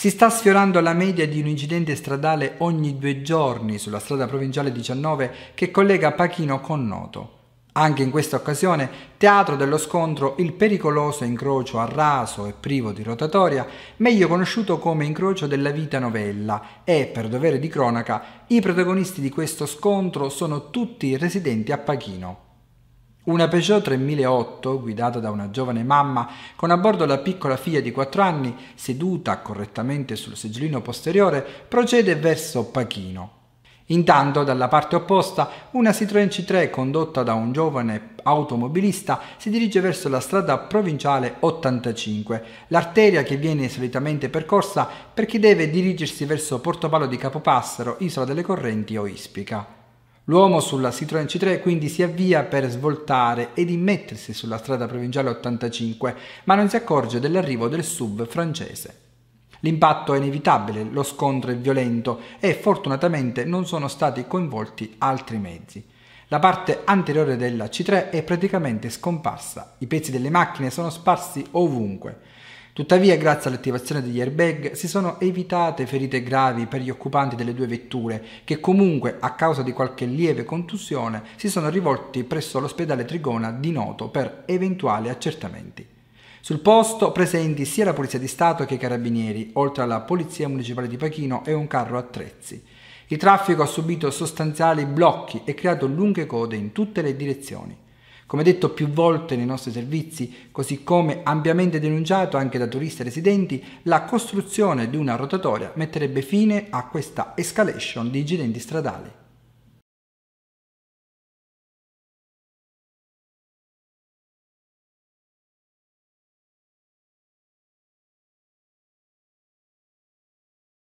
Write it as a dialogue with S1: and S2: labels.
S1: Si sta sfiorando la media di un incidente stradale ogni due giorni sulla strada provinciale 19 che collega Pachino con Noto. Anche in questa occasione, teatro dello scontro, il pericoloso incrocio a raso e privo di rotatoria, meglio conosciuto come incrocio della vita novella, e per dovere di cronaca, i protagonisti di questo scontro sono tutti residenti a Pachino. Una Peugeot 3008, guidata da una giovane mamma, con a bordo la piccola figlia di 4 anni, seduta correttamente sul seggiolino posteriore, procede verso Pachino. Intanto, dalla parte opposta, una Citroën C3 condotta da un giovane automobilista si dirige verso la strada provinciale 85, l'arteria che viene solitamente percorsa per chi deve dirigersi verso Portopalo di Capopassero, Isola delle Correnti o Ispica. L'uomo sulla Citroën C3 quindi si avvia per svoltare ed immettersi sulla strada provinciale 85, ma non si accorge dell'arrivo del sub francese. L'impatto è inevitabile, lo scontro è violento e fortunatamente non sono stati coinvolti altri mezzi. La parte anteriore della C3 è praticamente scomparsa, i pezzi delle macchine sono sparsi ovunque. Tuttavia, grazie all'attivazione degli airbag, si sono evitate ferite gravi per gli occupanti delle due vetture, che comunque, a causa di qualche lieve contusione, si sono rivolti presso l'ospedale Trigona di Noto per eventuali accertamenti. Sul posto presenti sia la Polizia di Stato che i Carabinieri, oltre alla Polizia Municipale di Pachino e un carro attrezzi. Il traffico ha subito sostanziali blocchi e creato lunghe code in tutte le direzioni. Come detto più volte nei nostri servizi, così come ampiamente denunciato anche da turisti residenti, la costruzione di una rotatoria metterebbe fine a questa escalation di incidenti stradali.